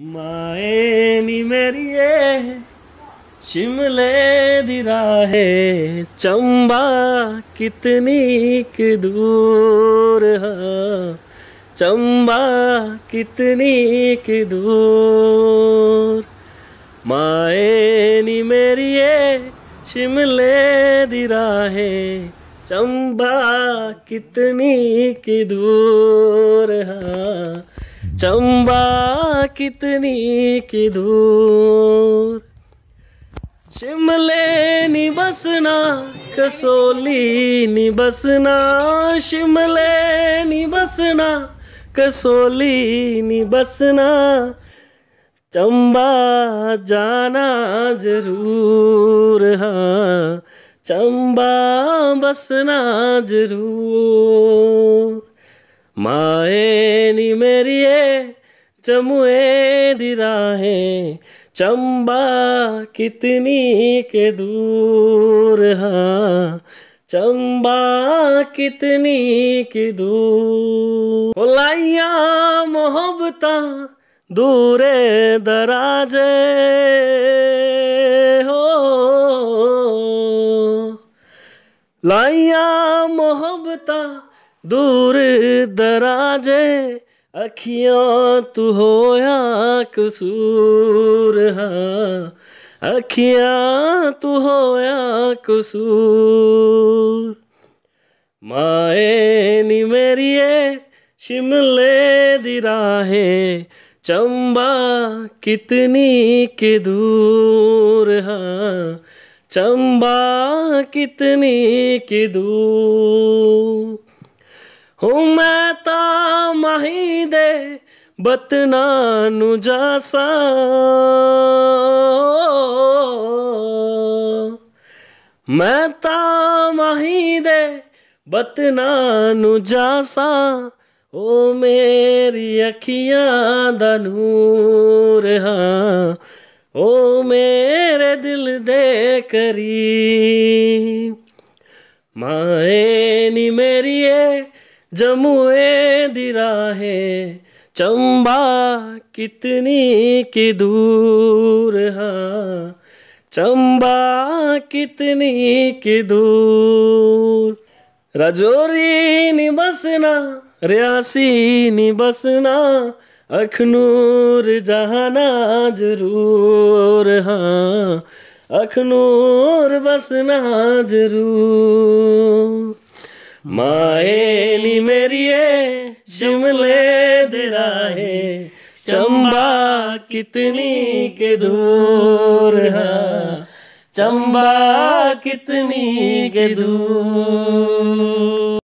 माए नी मेरी शिमले दिरा है चंबा कितनी क दूर है चंबा कितनी क दूर माए नी मेरी शिमले दिरा है चंबा कितनी क दूर है चंबा कितनी की दूर शिमले नी बसना कसोली नी बसना शिमले नी बसना कसोली नी बसना चंबा जाना जरूर हाँ चंबा बसना जरूर माए नी मेरिए चमुए दिराहे चंबा कितनी के दूर हाँ चंबा कितनी के दूर लाइया मोहब्बता दूरे दराजे हो लाइया मोहब्बता दूर दराजे अखियाँ तू हो या कसूर हाँ। अखियाँ तू हो या कसूर माए नी मेरी ए शिमले दिराहे चंबा कितनी के दूर हा चंबा कितनी के दूर ਹੂੰ ਮੈਂ ਤਾਂ ਮਹੀ ਦੇ ਬਤਨਾ ਨੂੰ ਜਾਸਾ ਮੈਂ ਤਾਂ ਮਹੀ ਦੇ ਬਤਨਾ ਨੂੰ ਜਾਸਾ ਓ ਮੇਰੀ ਅੱਖੀਆਂ ਦਾ ਨੂਰ ਹਾਂ ਓ ਮੇਰੇ ਦਿਲ ਦੇ ਕਰੀ ਮਾਏ ਨੀ ਮੇਰੀਏ जमुए दिरा है चंबा कितनी की दूर है हाँ, चंबा कितनी की दूर राजौरी नि बसना रियासी नि बसना अखनूर जहाना जरूर हाँ अखनूर बसना जरूर माए नी मेरी शिमले दिलाए चंबा कितनी के दूर चंबा कितनी के दूर